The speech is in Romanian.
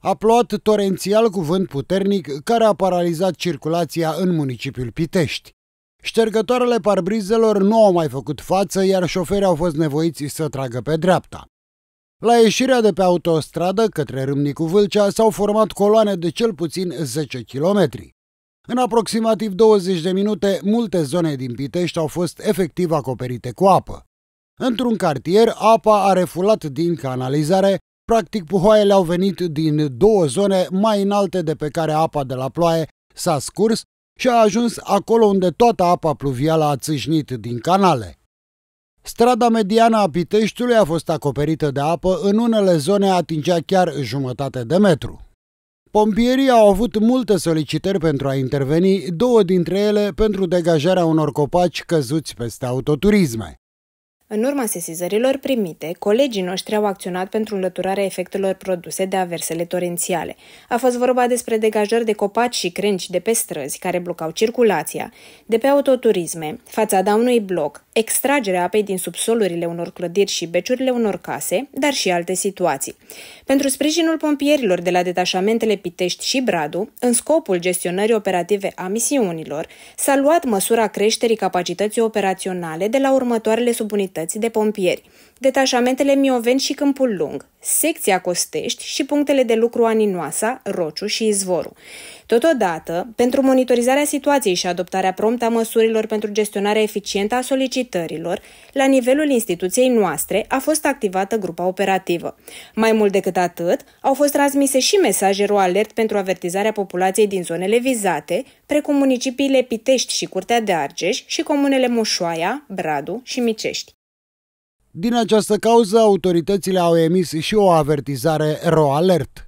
a plouat torențial cu vânt puternic care a paralizat circulația în municipiul Pitești. Ștergătoarele parbrizelor nu au mai făcut față, iar șoferii au fost nevoiți să tragă pe dreapta. La ieșirea de pe autostradă către Râmnicu Vâlcea s-au format coloane de cel puțin 10 kilometri. În aproximativ 20 de minute, multe zone din Pitești au fost efectiv acoperite cu apă. Într-un cartier, apa a refulat din canalizare, Practic, puhoaiele au venit din două zone mai înalte de pe care apa de la ploaie s-a scurs și a ajuns acolo unde toată apa pluvială a țâșnit din canale. Strada mediană a Piteștiului a fost acoperită de apă, în unele zone atingea chiar jumătate de metru. Pompierii au avut multe solicitări pentru a interveni, două dintre ele pentru degajarea unor copaci căzuți peste autoturisme. În urma sesizărilor primite, colegii noștri au acționat pentru înlăturarea efectelor produse de aversele torențiale. A fost vorba despre degajări de copaci și crengi de pe străzi care blocau circulația, de pe autoturisme, fațada unui bloc, extragerea apei din subsolurile unor clădiri și beciurile unor case, dar și alte situații. Pentru sprijinul pompierilor de la detașamentele Pitești și Bradu, în scopul gestionării operative a misiunilor, s-a luat măsura creșterii capacității operaționale de la următoarele subunități de pompieri, detașamentele Mioveni și Câmpul Lung, secția Costești și punctele de lucru Aninoasa, Rociu și Izvorul. Totodată, pentru monitorizarea situației și adoptarea promptă a măsurilor pentru gestionarea eficientă a solicitărilor, la nivelul instituției noastre a fost activată grupa operativă. Mai mult decât atât, au fost transmise și mesaje alert pentru avertizarea populației din zonele vizate, precum municipiile Pitești și Curtea de Argeș și comunele Mușoaia, Bradu și Micești. Din această cauză, autoritățile au emis și o avertizare RoAlert.